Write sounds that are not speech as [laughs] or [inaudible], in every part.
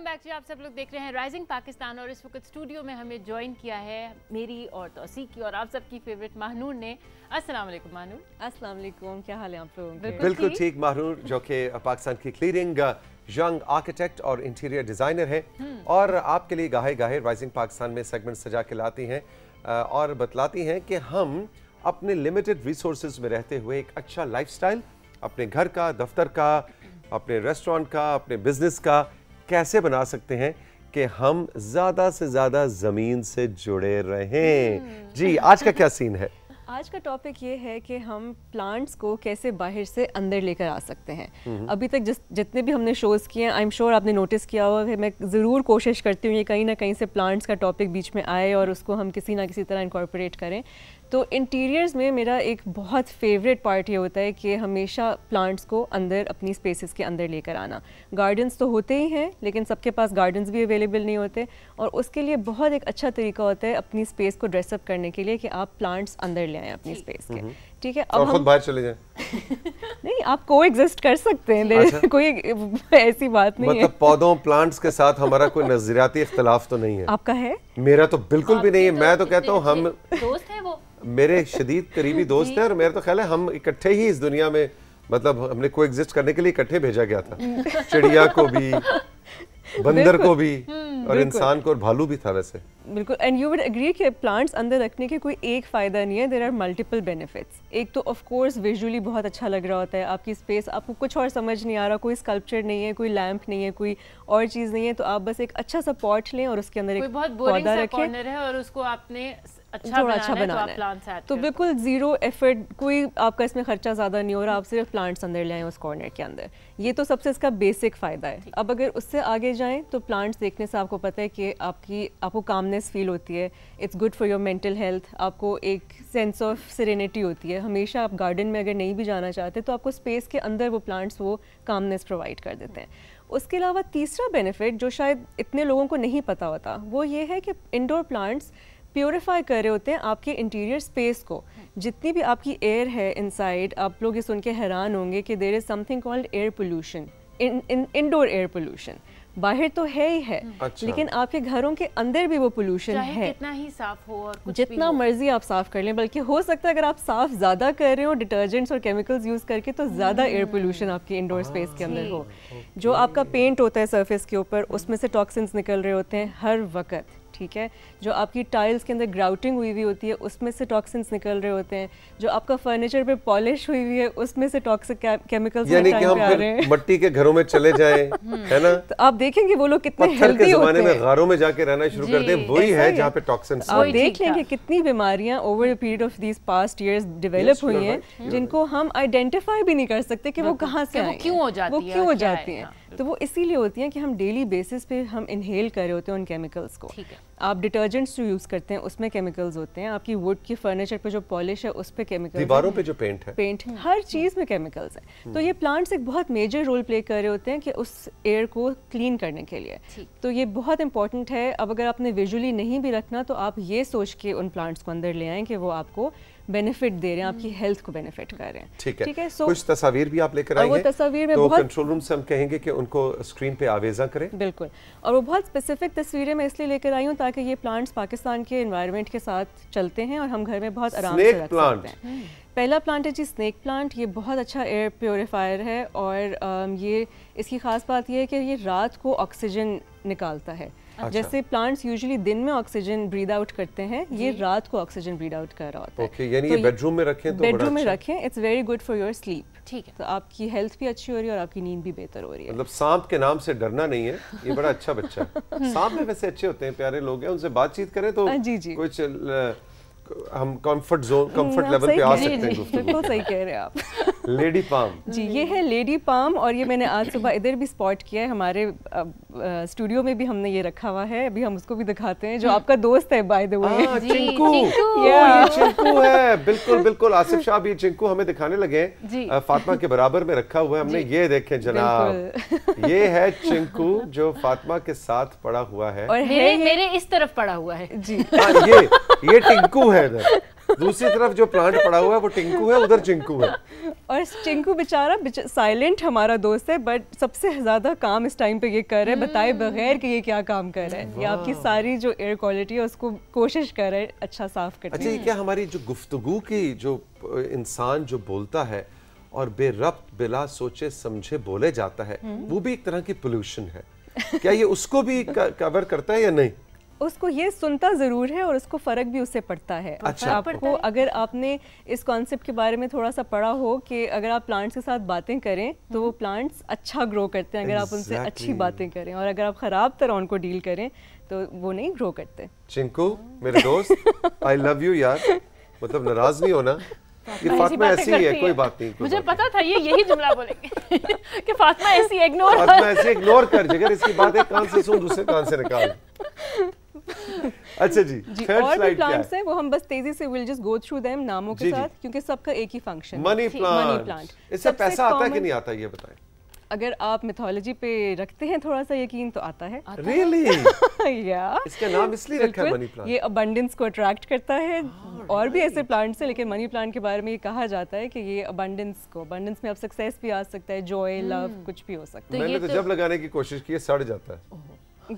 Welcome back जी आप सब लोग देख रहे हैं राइजिंग पाकिस्तान और इस वक्त स्टूडियो में हमें ज्वाइन किया है मेरी और तोसी की और आप सबकी फेवरेट महानूर ने अस्सलाम वालेकुम महानूर अस्सलाम वालेकुम क्या हाल है आप लोगों के बिल्कुल ठीक महानूर जो कि पाकिस्तान की क्लीनिंग यंग आर्किटेक्ट और इंटीरियर डिज़ाइनर है हम्म। और आपके लिए गाहे गाहे राइजिंग पाकिस्तान में सेगमेंट सजा के लाती हैं uh, और बतलाती हैं कि हम अपने लिमिटेड रिसोर्स में रहते हुए एक अच्छा लाइफ अपने घर का दफ्तर का अपने रेस्टोरेंट का अपने बिजनेस का कैसे बना सकते हैं कि हम ज्यादा से ज्यादा जमीन से जुड़े रहें हम्म। जी आज का क्या सीन है [laughs] आज का टॉपिक ये है कि हम प्लांट्स को कैसे बाहर से अंदर लेकर आ सकते हैं हम्म। अभी तक जिस जितने भी हमने शोज़ किए हैं आई एम श्योर आपने नोटिस किया हुआ है मैं ज़रूर कोशिश करती हूँ ये कहीं ना कहीं से प्लांट्स का टॉपिक बीच में आए और उसको हम किसी ना किसी तरह इनकॉर्पोरेट करें तो इंटीरियर्स में मेरा एक बहुत फेवरेट पार्ट ये होता है कि हमेशा प्लांट्स को अंदर अपनी स्पेसेस के अंदर लेकर आना गार्डन्स तो होते ही हैं लेकिन सबके पास गार्डन्स भी अवेलेबल नहीं होते और उसके लिए बहुत एक अच्छा तरीका होता है अपनी स्पेस को ड्रेसअप करने के लिए कि आप प्लांट्स अंदर ले आएँ अपनी स्पेस के ठीक है अब खुद बाहर चले जाए [laughs] नहीं आप को एग्जिस्ट कर सकते हैं अच्छा? कोई ऐसी बात नहीं मतलब है पौधों प्लांट्स के साथ हमारा कोई नजरियाती इख्तलाफ तो नहीं है आपका है मेरा तो बिल्कुल भी नहीं है तो मैं तो कहता हूँ हम दोस्त है वो मेरे शदीद करीबी [laughs] दोस्त है और मेरा तो ख्याल है हम इकट्ठे ही इस दुनिया में मतलब हमने को एग्जिस्ट करने के लिए इकट्ठे भेजा गया था [laughs] चिड़िया को भी [laughs] बंदर को भी हम्म, और इंसान को और भालू भी था वैसे बिल्कुल एंड यू वुड एग्री कि प्लांट्स अंदर रखने के कोई एक फ़ायदा नहीं है देर आर मल्टीपल बेनिफिट्स एक तो ऑफ कोर्स विजुअली बहुत अच्छा लग रहा होता है आपकी स्पेस आपको कुछ और समझ नहीं आ रहा कोई स्कल्पचर नहीं है कोई लैंप नहीं है कोई और चीज़ नहीं है तो आप बस एक अच्छा सा पॉट लें और उसके अंदर एक बहुत पौधा रखें और उसको आपने अच्छा थोड़ा अच्छा बनाना है तो, तो बिल्कुल जीरो एफर्ट कोई आपका इसमें खर्चा ज़्यादा नहीं हो रहा आप सिर्फ प्लांट्स अंदर ले आए उस कॉर्नर के अंदर ये तो सबसे इसका बेसिक फ़ायदा है अब अगर उससे आगे जाएँ तो प्लांट्स देखने से आपको पता है कि आपकी आपको कामनेस फील होती है it's good for your mental health आपको एक सेंस ऑफ सरेनिटी होती है हमेशा आप गार्डन में अगर नहीं भी जाना चाहते तो आपको स्पेस के अंदर वो प्लांट्स वो कामनेस प्रोवाइड कर देते हैं उसके अलावा तीसरा बेनिफिट जो शायद इतने लोगों को नहीं पता होता वो ये है कि इंडोर प्लांट्स प्योरीफाई कर रहे होते हैं आपके इंटीरियर स्पेस को जितनी भी आपकी एयर है इनसाइड आप लोग ये सुन के हैरान होंगे कि there is something called air pollution indoor air pollution बाहर तो है ही है हम्म। अच्छा। लेकिन आपके घरों के अंदर भी वो पोल्यूशन है कितना ही साफ हो और कुछ जितना हो। मर्जी आप साफ कर लें बल्कि हो सकता है अगर आप साफ ज्यादा कर रहे हो डिटर्जेंट्स और केमिकल्स यूज करके तो ज्यादा एयर पोल्यूशन हम्म। आपके इंडोर स्पेस हाँ, के अंदर हो जो आपका पेंट होता है सरफेस के ऊपर उसमें से टॉक्सिन्स निकल रहे होते हैं हर वक्त ठीक है जो आपकी टाइल्स के अंदर ग्राउटिंग हुई हुई होती है उसमें से टॉक्सिन्स निकल रहे होते हैं जो आपका फर्नीचर पे पॉलिश हुई हुई है उसमें से टॉक्सिक केमिकल्स यानी कि हम मट्टी के घरों में चले जाए [laughs] हम्म। है ना तो आप देखेंगे वो लोग कितने हेल्दी होते हैं में में जाके रहना शुरू कर दे वही है जहाँ पे टॉक्सिन आप देख लेंगे कितनी बीमारियां over the period of these past year develop हुई है जिनको हम आइडेंटिफाई भी नहीं कर सकते कि वो हाँ, हाँ। कहाँ से आए क्यों हो जाती वो क्यों हो जाती है हाँ। तो वो इसीलिए होती हैं कि हम डेली बेसिस पे हम इनहेल कर रहे होते हैं उन केमिकल्स को आप डिटर्जेंट्स जो यूज़ करते हैं उसमें केमिकल्स होते हैं आपकी वुड की फर्नीचर पे जो पॉलिश है उस पर केमिकल दीवारों पे जो पेंट है पेंट है हर चीज़ में केमिकल्स हैं हम्म। तो ये प्लांट्स एक बहुत मेजर रोल प्ले कर रहे होते हैं कि उस एयर को क्लीन करने के लिए तो ये बहुत इंपॉर्टेंट है अब अगर आपने विजुअली नहीं भी रखना तो आप ये सोच के उन प्लांट्स को अंदर ले आएँ कि वो आपको बेनिफिट दे रहे हैं आपकी हेल्थ हम्म। को बेनिफिट कर रहे हैं ठीक है ठीक है सो so, कुछ तस्वीर भी आप लेकर हाँ, आएंगे वो तस्वीर में तो बहुत कंट्रोल रूम से हम कहेंगे कि उनको स्क्रीन पे आवेजा करें बिल्कुल और वो बहुत स्पेसिफिक तस्वीरें मैं इसलिए लेकर आई हूँ ताकि कहा कि ये प्लांट्स पाकिस्तान के एनवायरनमेंट के साथ चलते हैं और हम घर में बहुत आराम से रख प्लांट. सकते हैं पहला प्लांट है जी स्नैक प्लांट ये बहुत अच्छा एयर प्योरीफायर है और ये इसकी ख़ास बात यह है कि ये रात को ऑक्सीजन निकालता है अच्छा। जैसे प्लांट्स यूजुअली दिन में ऑक्सीजन ब्रीद आउट करते हैं ये रात को ऑक्सीजन ब्रीद आउट कर रहा होता है यानी तो ये बेडरूम में रखें तो बेडरूम में अच्छा। रखें it's very good for your sleep ठीक है तो आपकी हेल्थ भी अच्छी हो रही है और आपकी नींद भी बेहतर हो रही है मतलब सांप के नाम से डरना नहीं है ये बड़ा अच्छा बच्चा [laughs] हम्म। सांप में वैसे अच्छे होते हैं प्यारे लोग हैं उनसे बातचीत करें तो हाँ, जी जी कुछ हम कंफर्ट जोन कंफर्ट लेवल पे आ सकते हैं बिल्कुल सही कह रहे हैं आप लेडी पाम जी ये है लेडी पाम और ये मैंने आज सुबह इधर भी स्पॉट किया है हमारे स्टूडियो में भी हमने ये रखा हुआ है अभी हम उसको भी दिखाते हैं जो हम्म। आपका दोस्त है बाय द वे चिंकू चिंकू है बिल्कुल बिल्कुल आसिफ शाह भी चिंकू हमें दिखाने लगे फातिमा के बराबर में रखा हुआ है हमने ये देखे जनाब ये है चिंकू जो फातिमा के साथ पड़ा हुआ है और मेरे इस तरफ पड़ा हुआ है जी हाँ, ये ये टिंकू है इधर दूसरी तरफ जो प्लांट पड़ा हुआ है वो टिंकू है उधर चिंकू है और टिंकू बेचारा साइलेंट हमारा दोस्त है बट सबसे ज्यादा काम इस टाइम पे ये कर रहा है बताए हम्म। बगैर कि ये क्या काम कर रहा है ये आपकी सारी जो एयर क्वालिटी है उसको कोशिश कर रहा है अच्छा साफ कर अच्छा ये क्या हमारी जो गुफ्तगु की जो इंसान जो बोलता है और बेरब्त बिला सोचे समझे बोले जाता है हम्म। वो भी एक तरह की पोल्यूशन है क्या ये उसको भी कवर करता है या नहीं उसको ये सुनता ज़रूर है और उसको फ़र्क भी उससे पड़ता है अच्छा आपको अगर आपने इस कॉन्सेप्ट के बारे में थोड़ा सा पढ़ा हो कि अगर आप प्लांट्स के साथ बातें करें तो वो प्लांट्स हम्म। अच्छा ग्रो करते हैं अगर exactly. आप उनसे अच्छी बातें करें और अगर आप ख़राब तरह उनको डील करें तो वो नहीं ग्रो करते चिंकू मेरे दोस्त आई लव यू यार मतलब नाराज़ नहीं होना ये फातिमा ऐसी है कोई बात नहीं कोई मुझे बात पता था ये यही जुमला बोलेंगे [laughs] कि फातिमा ऐसी इग्नोर फातिमा ऐसी इग्नोर कर जगह इसकी बात एक कान से सुन दूसरे कान से निकाल [laughs] [laughs] अच्छा जी, जी और भी प्लांट्स हैं वो हम बस तेजी से will just go through them नामों के साथ क्योंकि सबका एक ही फंक्शन मनी प्लांट इससे पैसा आता है कि नहीं आता ये बताएं अगर आप मिथोलॉजी पे रखते हैं थोड़ा सा यकीन तो आता है रियली really? या [laughs] yeah. इसका नाम इसलिए रखा है मनी प्लांट ये अबंडेंस को अट्रैक्ट करता है oh, और right. भी ऐसे प्लांट्स हैं लेकिन मनी प्लांट के बारे में ये कहा जाता है कि ये अबंडेंस को अबंडेंस में आप सक्सेस भी आ सकता है जॉय लव hmm. कुछ भी हो सकता है मैंने तो, तो जब तो- लगाने की कोशिश की सड़ जाता है oh.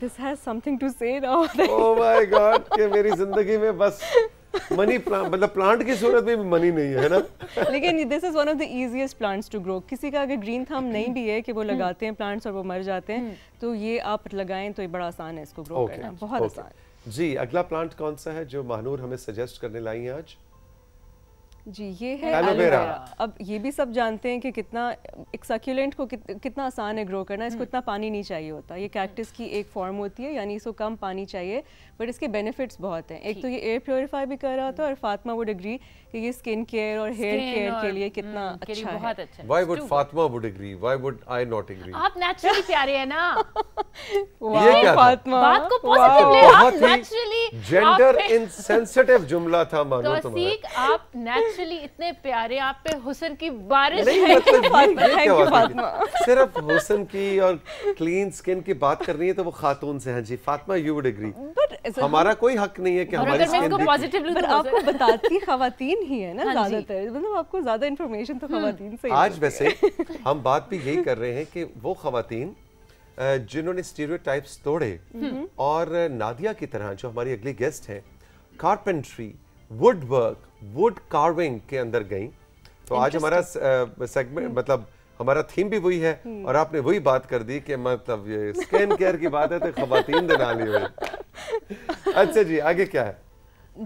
This has something to say now oh my god कि मेरी जिंदगी में बस मनी प्लांट मतलब प्लांट की सूरत में भी मनी नहीं है ना लेकिन this is one of the easiest plants to grow किसी का अगर ग्रीन थंब नहीं भी है कि वो hmm. लगाते हैं प्लांट्स और वो मर जाते हैं hmm. तो ये आप लगाएं तो ये बड़ा आसान है इसको ग्रो okay. करना बहुत okay. आसान जी अगला प्लांट कौन सा है जो महानूर हमें सजेस्ट करने लाई है आज जी ये है एलोवेरा अब ये भी सब जानते हैं कि कितना एक सक्यूलेंट को कित, कितना आसान है ग्रो करना इसको हम्म। इतना पानी नहीं चाहिए होता ये कैक्टिस हम्म। की एक फॉर्म होती है यानी इसको कम पानी चाहिए बट इसके बेनिफिट्स बहुत हैं एक तो ये एयर प्योरीफाई भी कर रहा था और फातिमा वुड एग्री कि ये स्किन केयर और हेयर केयर हम्म, के लिए कितना अच्छा, अच्छा है अच्छा why would Fatima would agree why would I not agree आप नेचुरली प्यारे हैं ना [laughs] ये फातिमा बात को पॉजिटिव ले आप नेचुरली जेंडर इनसेंसिटिव जुमला था मानो आप नेचुरली एक्चुअली इतने प्यारे आप पे हुसन की बारिश नहीं मतलब सिर्फ हुसन की और क्लीन स्किन की बात करनी है तो वो खातून से हैं जी फातिमा यू वुड एग्री हमारा कोई हक नहीं है कि हमारी स्किन पॉजिटिव पर आपको बताती खवातीन ही है ना हाँ ज्यादातर मतलब आपको ज्यादा इन्फॉर्मेशन तो हम्म। खवातीन से आज वैसे [laughs] हम बात भी यही कर रहे हैं कि वो खवातीन जिन्होंने स्टीरियोटाइप्स तोड़े हम्म। और नादिया की तरह जो हमारी अगली गेस्ट है carpentry wood work wood carving के अंदर गई तो आज हमारा सेगमेंट hmm. मतलब हमारा थीम भी वही है hmm. और आपने वही बात कर दी कि मतलब ये स्किन केयर की बात है तो खातन ली हुई [laughs] अच्छा जी आगे क्या है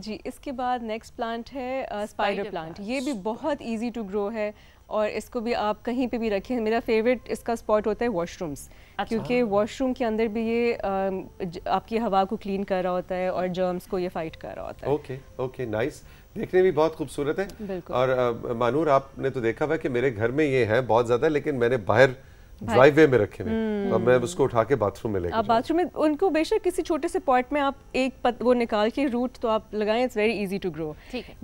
जी इसके बाद नेक्स्ट प्लांट है स्पाइडर प्लांट ये भी बहुत इजी टू ग्रो है और इसको भी आप कहीं पे भी रखें मेरा फेवरेट इसका स्पॉट होता है वॉशरूम्स अच्छा। क्योंकि वॉशरूम के अंदर भी ये आपकी हवा को क्लीन कर रहा होता है और जर्म्स को ये फाइट कर रहा होता है ओके ओके नाइस देखने भी बहुत खूबसूरत है और मानूर आपने तो देखा हुआ कि मेरे घर में ये है बहुत ज़्यादा लेकिन मैंने बाहर ड्राइववे में रखे हुए हम्म। अब मैं उसको उठा के बाथरूम में लेकर बाथरूम में उनको बेशक किसी छोटे से पॉइंट में आप एक पत, वो निकाल के रूट तो आप लगाएं it's very easy to grow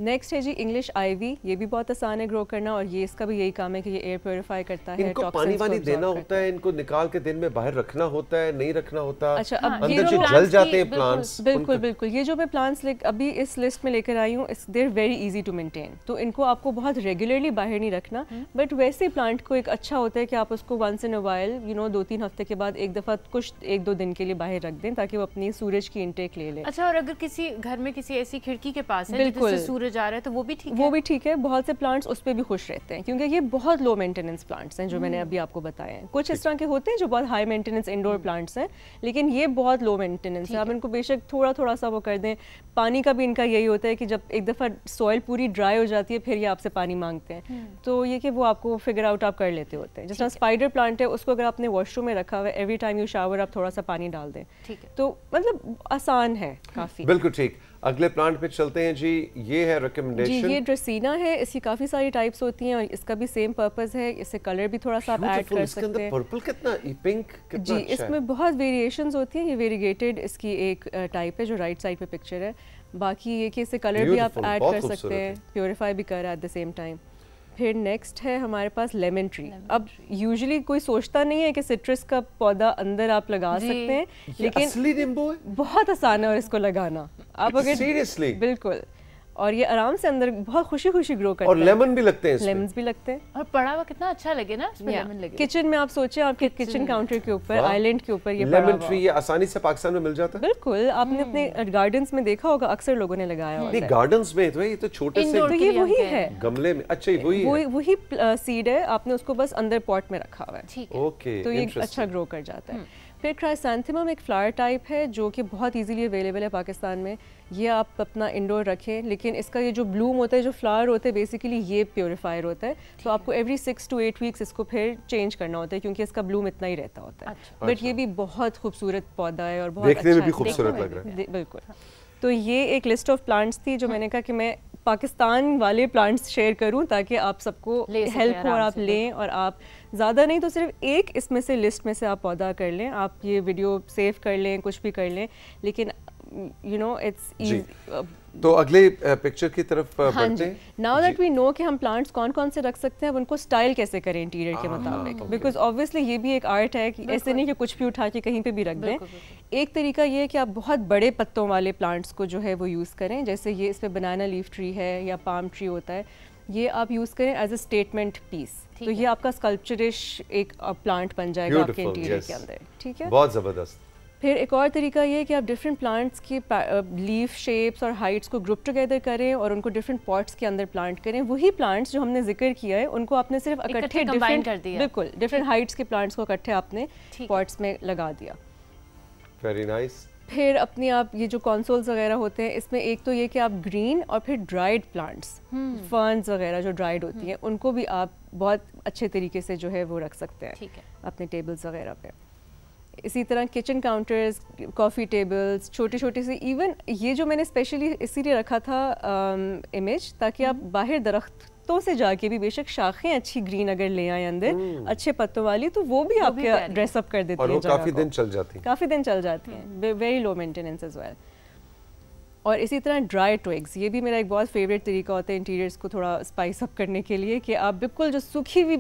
next है जी इंग्लिश आईवी ये भी बहुत आसान है ग्रो करना और ये इसका भी यही काम है कि ये एयर प्योरीफाई करता है इनको पानी वानी देना होता है इनको निकाल के दिन में बाहर रखना होता है नहीं रखना होता अच्छा अब अंदर से जल जाते हैं प्लांट्स बिल्कुल बिल्कुल ये जो मैं प्लांट्स अभी इस लिस्ट में लेकर आई हूँ there very easy to maintain तो इनको आपको बहुत रेगुलरली बाहर नहीं रखना बट हम्म। वैसे प्लांट को एक अच्छा होता है कि आप उसको one once in a while you know दो तीन हफ्ते के बाद एक दफ़ा कुछ एक दो दिन के लिए बाहर रख दें ताकि वो अपनी सूरज की इंटेक ले लें अच्छा और अगर किसी घर में किसी ऐसी खिड़की के पास है बिल्कुल सूरज आ रहा है तो वो भी ठीक वो भी ठीक है बहुत से प्लांट्स उस पर भी खुश रहते हैं क्योंकि ये बहुत लो मेंटेनेंस प्लांट्स हैं जो मैंने हम्म। अभी आपको बताया है कुछ इस तरह के होते हैं जो बहुत हाई मेंटेनेंस इंडोर प्लांट्स हैं लेकिन ये बहुत लो मेंटेनेंस है आप इनको बेशक थोड़ा थोड़ा सा वो कर दें पानी का भी इनका यही होता है कि जब एक दफ़ा सॉइल पूरी ड्राई हो जाती है फिर ये आपसे पानी मांगते हैं हम्म। तो ये कि वो आपको फिगर आउट आप कर लेते होते हैं जिस तरह स्पाइडर प्लांट प्लांट है उसको अगर आपने वॉशरूम में रखा हुआ है एवरी टाइम यू शावर आप थोड़ा सा पानी डाल दें ठीक है तो मतलब आसान है काफ़ी बिल्कुल ठीक अगले प्लांट पे चलते हैं जी ये है रिकमेंडेशन जी ये ड्रेसिना है इसकी काफ़ी सारी टाइप्स होती हैं और इसका भी सेम पर्पस है इसे कलर भी थोड़ा सा आप ऐड कर सकते हैं पर्पल कितना ये पिंक कितना जी अच्छा इसमें बहुत वेरिएशंस होती हैं ये वेरिएटेड इसकी एक टाइप है जो राइट साइड पे पिक्चर है बाकी ये कि इसे कलर भी आप ऐड कर सकते हैं प्योरीफाई भी कर रहा है एट द सेम टाइम फिर नेक्स्ट है हमारे पास लेमन ट्री अब यूजुअली कोई सोचता नहीं है कि सिट्रस का पौधा अंदर आप लगा सकते हैं लेकिन असली बहुत आसान है और इसको लगाना आप अगर सीरियसली बिल्कुल और ये आराम से अंदर बहुत खुशी खुशी ग्रो करते और लेमन भी लगते हैं लेमन भी लगते हैं और पड़ा हुआ कितना अच्छा लगे ना लेमन लगे किचन में आप सोचे आपके किचन काउंटर के ऊपर आइलैंड के ऊपर ये लेमन ट्री ये आसानी से पाकिस्तान में मिल जाता है बिल्कुल आपने hmm. अपने गार्डन में देखा होगा अक्सर लोगों ने लगाया hmm. होगा गार्डन में तो ये तो छोटे से तो ये वही है गमले में अच्छा वही वही सीड uh, है आपने उसको बस अंदर पॉट में रखा हुआ है ओके तो ये अच्छा ग्रो कर जाता है hmm. फिर क्राइसेंथेमम एक फ्लावर टाइप है जो कि बहुत इजीली अवेलेबल है पाकिस्तान में ये आप अपना इंडोर रखें लेकिन इसका ये जो ब्लूम होता है जो फ्लावर होता है बेसिकली ये प्योरीफायर होता है तो आपको every six to eight weeks इसको फिर चेंज करना होता है क्योंकि इसका ब्लूम इतना ही रहता होता है बट अच्छा। ये अच्छा। भी बहुत खूबसूरत पौधा है और बहुत अच्छा भी खूबसूरत लग रहा है बिल्कुल तो ये एक लिस्ट ऑफ प्लांट्स थी जो हाँ। मैंने कहा कि मैं पाकिस्तान वाले प्लांट्स शेयर करूं ताकि आप सबको हेल्प हो और आप लें और आप ज़्यादा नहीं तो सिर्फ एक इसमें से लिस्ट में से आप पौधा कर लें आप ये वीडियो सेव कर लें कुछ भी कर लें लेकिन यू नो इट्स तो अगले पिक्चर uh, की तरफ uh, हाँ बढ़ते हैं नाउ दैट वी नो कि हम प्लांट्स कौन कौन से रख सकते हैं अब उनको स्टाइल कैसे करें इंटीरियर के हाँ, मुताबिक बिकॉज ऑब्वियसली ये भी एक आर्ट है कि ऐसे नहीं कि कुछ भी उठा के कहीं पे भी रख दें एक तरीका ये है कि आप बहुत बड़े पत्तों वाले प्लांट्स को जो है वो यूज़ करें जैसे ये इस पर बनाना लीफ ट्री है या पाम ट्री होता है ये आप यूज़ करें एज अ स्टेटमेंट पीस तो ये आपका स्कल्पचरिश एक प्लांट uh, बन जाएगा आपके इंटीरियर के अंदर ठीक है बहुत ज़बरदस्त फिर एक और तरीका ये है कि आप डिफरेंट प्लांट्स की लीफ शेप्स uh, और हाइट्स को ग्रुप टुगेदर करें और उनको डिफरेंट पॉट्स के अंदर प्लांट करें वही प्लांट्स जो हमने जिक्र किया है उनको आपने सिर्फ इकट्ठे डिफरेंट कर दिया बिल्कुल डिफरेंट हाइट्स के प्लांट्स को इकट्ठे आपने पॉट्स में लगा दिया वेरी नाइस nice. फिर अपने आप ये जो कॉन्सोल्स वगैरह होते हैं इसमें एक तो ये कि आप ग्रीन और फिर ड्राइड प्लांट्स फर्न्स वगैरह जो ड्राइड होती हम्म। हैं उनको भी आप बहुत अच्छे तरीके से जो है वो रख सकते हैं अपने टेबल्स वगैरह पे इसी तरह किचन काउंटर्स कॉफ़ी टेबल्स छोटी छोटे से इवन ये जो मैंने स्पेशली इसीलिए रखा था इमेज um, ताकि आप हम्म। बाहर दरख्त तो से जाके भी बेशक शाखें अच्छी ग्रीन अगर ले आए अंदर हम्म। अच्छे पत्तों वाली तो वो भी आपके ड्रेसअप कर देती है काफी दिन चल जाती है काफी दिन चल जाती है very low maintenance as well और इसी तरह ड्राई ट्विग्स ये भी मेरा एक बहुत फेवरेट तरीका होता है इंटीरियर्स को थोड़ा स्पाइस अप करने के लिए कि आप बिल्कुल जो सूखी हुई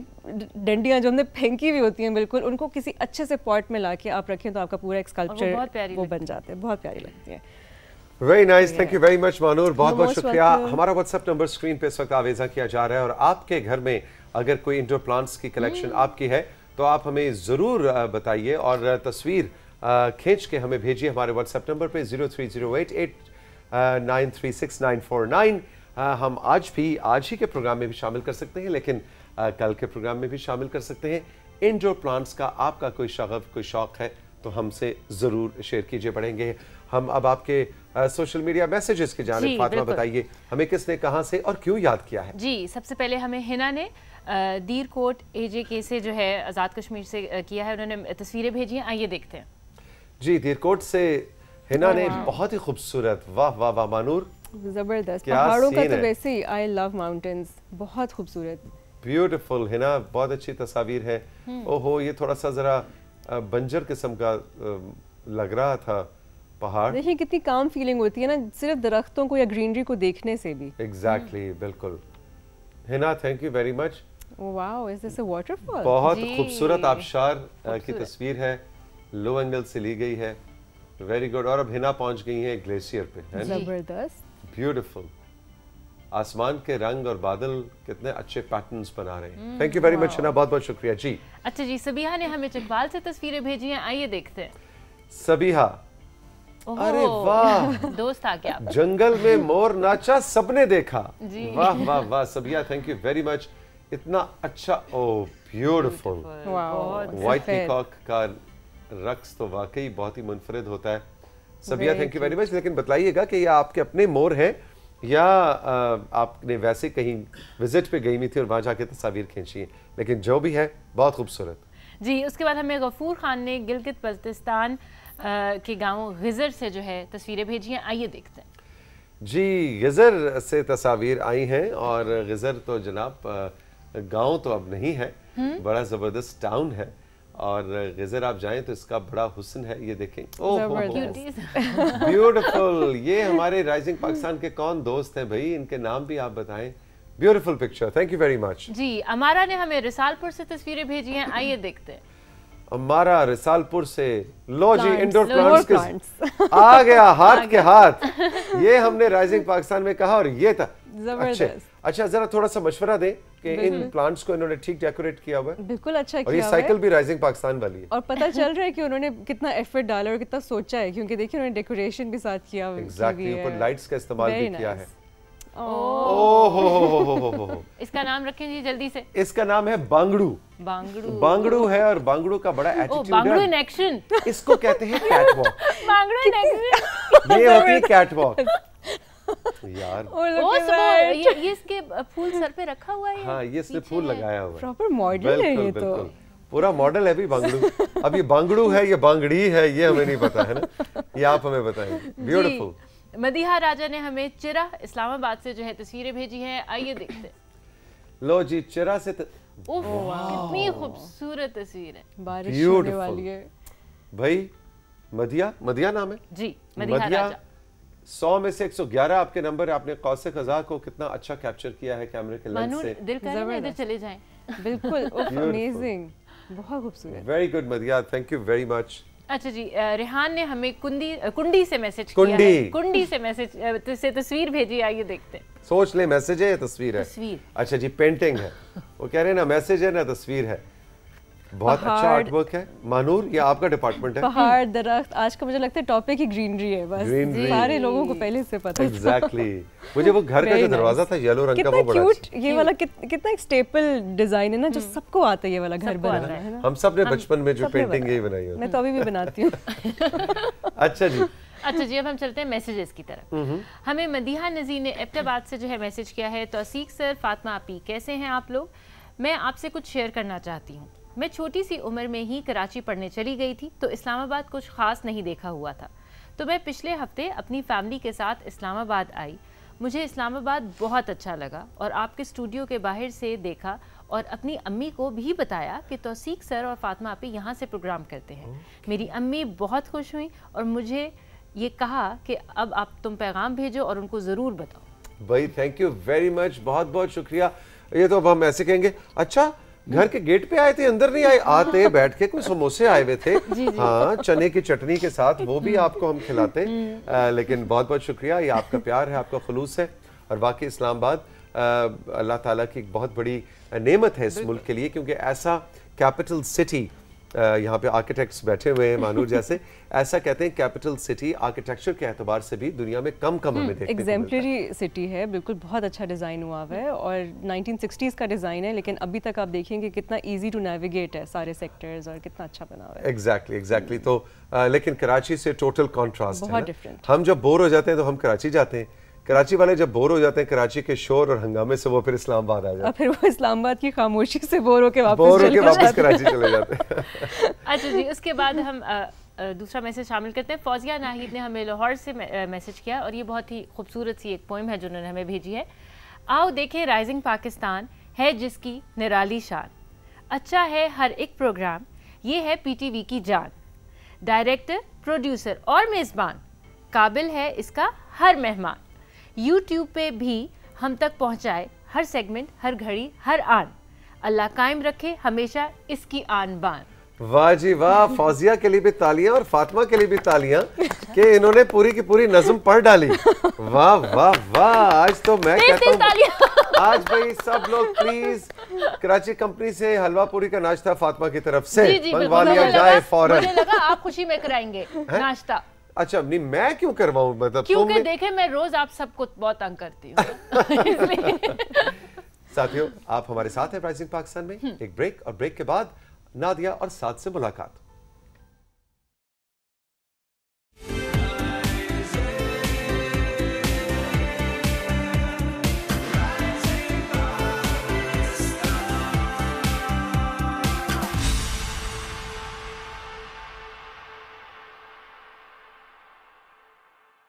डंडियाँ जो हमने फेंकी हुई होती हैं बिल्कुल उनको किसी अच्छे से पॉट में ला के आप रखें तो आपका पूरा एक स्कल्पचर वो, वो बन जाते हैं बहुत प्यारी लगती है very nice thank you very much Manoor बहुत बहुत शुक्रिया हमारा व्हाट्सएप नंबर स्क्रीन पे इस वक्त आवेजा किया जा रहा है और आपके घर में अगर कोई इंडोर प्लांट्स की कलेक्शन hmm. आपकी है तो आप हमें ज़रूर बताइए और तस्वीर खींच के हमें भेजिए हमारे व्हाट्सएप नंबर पे zero three zero eight eight nine three six nine four nine हम आज भी आज ही के प्रोग्राम में भी शामिल कर सकते हैं लेकिन आ, कल के प्रोग्राम में भी शामिल कर सकते हैं इनडोर प्लांट्स का आपका कोई शगफ कोई शौक़ है तो हमसे ज़रूर शेयर कीजिए पड़ेंगे हम अब आपके आ, सोशल मीडिया मैसेजेस की जाने फातिमा बताइए हमें किसने कहाँ से और क्यों याद किया है जी सबसे पहले हमें हिना ने दीर कोट एजे के से जो है आज़ाद कश्मीर से किया है उन्होंने तस्वीरें भेजी हैं आइए देखते हैं जी दीरकोट से हिना oh, ने बहुत ही खूबसूरत वाह वाह वाह मानूर जबरदस्त पहाड़ों का तो वैसे ही आई लव माउंटेन्स बहुत खूबसूरत ब्यूटीफुल हिना बहुत अच्छी तस्वीर है hmm. ओहो ये थोड़ा सा जरा बंजर किस्म का लग रहा था पहाड़ देखिए कितनी काम फीलिंग होती है ना सिर्फ दरख्तों को या ग्रीनरी को देखने से भी एग्जैक्टली exactly, hmm. बिल्कुल Hina thank you very much wow is this a waterfall बहुत खूबसूरत आबशार की तस्वीर है लो एंगल से ली गई है वेरी गुड और अब हिना पहुंच गई है ग्लेशियर पे है जबरदस्त ब्यूटीफुल आसमान के रंग और बादल कितने अच्छे पैटर्न्स बना रहे हैं thank you very much Hina बहुत बहुत शुक्रिया जी अच्छा जी सबिहा ने हमें चकवाल से तस्वीरें भेजी हैं आइए देखते हैं सबिहा अरे वाह दोस्त आ गया जंगल में मोर नाचा सबने देखा वाह वाह वाह Sabia thank you very much इतना अच्छा ओ ब्यूटीफुल व्हाइट पीकॉक का रक्स तो वाकई बहुत ही मुनफरद होता है Sabia thank you very much लेकिन बताइएगा कि ये आपके अपने मोर हैं या आपने वैसे कहीं विजिट पे गई हुई थी और वहाँ जाके तस्वीर खींची लेकिन जो भी है बहुत खूबसूरत जी उसके बाद हमें गफूर खान ने गिलगित बल्तिस्तान के गांव गज़र से जो है तस्वीरें भेजी हैं आइए देखते हैं जी गज़र से तस्वीर आई हैं और गज़र तो जनाब गांव तो अब नहीं है हम्म। बड़ा ज़बरदस्त टाउन है और गजर आप जाएं तो इसका बड़ा हुसन है ये देखें ब्यूटीफुल [laughs] [laughs] ये हमारे राइजिंग पाकिस्तान के कौन दोस्त हैं भाई इनके नाम भी आप बताएं beautiful picture thank you very much जी अमारा ने हमें रिसालपुर से तस्वीरें भेजी हैं आइए देखते हैं अमारा रिसालपुर से लो जी इंडोर प्लांट्स के आ गया [laughs] हाथ के हाथ ये हमने राइजिंग पाकिस्तान में कहा और ये था अच्छा अच्छा जरा थोड़ा सा मशवरा दें कि इन प्लांट्स को इन्होंने ठीक डेकोरेट किया हुआ है बिल्कुल अच्छा और किया ये साइकिल भी राइजिंग पाकिस्तान वाली है और पता चल रहा है कि उन्होंने कितना एफर्ट डाला और कितना सोचा है क्योंकि देखिए उन्होंने डेकोरेशन भी साथ किया हुआ एग्जैक्टली ऊपर लाइट्स का इस्तेमाल भी किया है इसका नाम रखें जी जल्दी से इसका नाम है बांगड़ू बांगड़ू बांगड़ू है और बांगड़ू का बड़ा एटीट्यूड बांगड़ू एक्शन इसको कहते हैं कैटवॉक बांगड़ू इन एक्शन ये होती है कैटवॉक [laughs] यार ओ ये, ये इसके फूल सर पे रखा हुआ है हाँ ये इसने फूल लगाया हुआ है प्रॉपर मॉडल है ये तो पूरा मॉडल है भी बांगड़ू [laughs] अब ये बांगड़ू है ये बांगड़ी है ये हमें नहीं पता है ना ये आप हमें बताएं ब्यूटीफुल [laughs] मदीहा राजा ने हमें चिरा इस्लामाबाद से जो है तस्वीरें भेजी हैं आइए देखते लो जी चिरा से त... कितनी खूबसूरत तस्वीर है बारिश होने वाली है भाई मदिया मदिया नाम है जी मदिया, मदिया राजा सौ में से 111 आपके नंबर आपने कौसे खजा को कितना अच्छा कैप्चर किया है कैमरे के लेंस से दिल इधर चले जाएं बिल्कुल अमेजिंग बहुत खूबसूरत very good Madia thank you very much अच्छा जी रिहान ने हमें कुंडी कुंडी से मैसेज कुंडी किया है। कुंडी से मैसेज तो से तस्वीर भेजी आइए देखते हैं सोच ले मैसेज है या तस्वीर है तस्वीर अच्छा जी पेंटिंग है वो कह रहे हैं ना मैसेज है ना तस्वीर है बहुत अच्छा आर्टवर्क है मानूर ये आपका डिपार्टमेंट है पहाड़ दरख्त आज का मुझे लगता है टॉपिक ही ग्रीनरी है बस ग्रीनरी। सारे लोगों को पहले से पता एग्जैक्टली exactly. मुझे वो घर का जो दरवाजा था येलो रंग का वो बड़ा क्यूट अच्छा। ये वाला कितना एक स्टेपल डिजाइन है ना जो हम्म। सबको आता है ये वाला घर बनाना है हम सब ने बचपन में जो पेंटिंग यही बनाई है मैं तो अभी भी बनाती हूँ [laughs] अच्छा जी अच्छा जी अब हम चलते हैं मैसेजेस की तरफ हम्म हम्म। हमें मदीहा नज़ीर ने एबटाबाद से जो है मैसेज किया है तोसीक सर फातिमा आपी कैसे हैं आप लोग मैं आपसे कुछ शेयर करना चाहती हूँ मैं छोटी सी उम्र में ही कराची पढ़ने चली गई थी तो इस्लामाबाद कुछ ख़ास नहीं देखा हुआ था तो मैं पिछले हफ्ते अपनी फैमिली के साथ इस्लामाबाद आई मुझे इस्लामाबाद बहुत अच्छा लगा और आपके स्टूडियो के बाहर से देखा और अपनी अम्मी को भी बताया कि तोसीक सर और फातिमा आप यहाँ से प्रोग्राम करते हैं मेरी अम्मी बहुत खुश हुई और मुझे ये कहा कि अब आप तुम पैगाम भेजो और उनको ज़रूर बताओ भाई थैंक यू वेरी मच बहुत बहुत शुक्रिया ये तो अब हम ऐसे कहेंगे अच्छा घर के गेट पे आए थे अंदर नहीं आए आते बैठ के कोई समोसे आए हुए थे [laughs] जी, जी। हाँ चने की चटनी के साथ वो भी [laughs] आपको हम खिलाते आ, हम्म। लेकिन बहुत बहुत शुक्रिया ये आपका प्यार है आपका खलूस है और वाकई इस्लामाबाद अल्लाह ताला की एक बहुत बड़ी नेमत है इस मुल्क के लिए क्योंकि ऐसा कैपिटल सिटी यहाँ पे आर्किटेक्ट्स बैठे हुए हैं मानूर जैसे ऐसा कहते हैं कैपिटल सिटी आर्किटेक्चर के एतबार से भी दुनिया में कम कम हमें एग्जाम्पलरी हम्म, सिटी है बिल्कुल बहुत अच्छा डिज़ाइन हुआ हुआ है और 1960s का डिज़ाइन है लेकिन अभी तक आप देखेंगे कितना ईजी टू नेविगेट है सारे सेक्टर्स और कितना अच्छा बना हुआ है एग्जैक्टली एग्जैक्टली तो लेकिन कराची से टोटल कॉन्ट्रास्ट है हम जब बोर हो जाते हैं तो हम कराची जाते हैं कराची वाले जब बोर हो जाते हैं कराची के शोर और हंगामे से वो फिर इस्लामाबाद आ जाते हैं फिर वो इस्लामाबाद की खामोशी से बोर होकर वापस बोर होकर वापस कराची चले जाते हैं [laughs] अच्छा जी उसके बाद हम दूसरा मैसेज शामिल करते हैं फौजिया नाहिद ने हमें लाहौर से मैसेज किया और ये बहुत ही खूबसूरत सी एक पोइम है जो उन्होंने हमें भेजी है आओ देखें राइजिंग पाकिस्तान है जिसकी निराली शान अच्छा है हर एक प्रोग्राम ये है पीटीवी की जान डायरेक्टर प्रोड्यूसर और मेज़बान काबिल है इसका हर मेहमान यूट्यूब पे भी हम तक पहुंचाए हर सेगमेंट हर घड़ी हर आन अल्लाह कायम रखे हमेशा इसकी आन बान वाह जी वाह फौजिया के लिए भी तालियां और फातिमा के लिए भी तालियां कि इन्होंने पूरी की पूरी नजम पढ़ डाली वाह वाह वाह आज तो मैं कहता हूँ आज भाई सब लोग प्लीज कराची कंपनी से हलवा पूरी का नाश्ता फातिमा की तरफ से मंगवा लिया जाए फौरन लगा आप खुशी में कराएंगे नाश्ता अच्छा नहीं मैं क्यों करवाऊ मतलब क्योंकि देखे मैं रोज आप सबको बहुत तंग करती हूँ [laughs] साथियों आप हमारे साथ हैं प्राइसिंग पाकिस्तान में हम्म। एक ब्रेक और ब्रेक के बाद नादिया और साथ से मुलाकात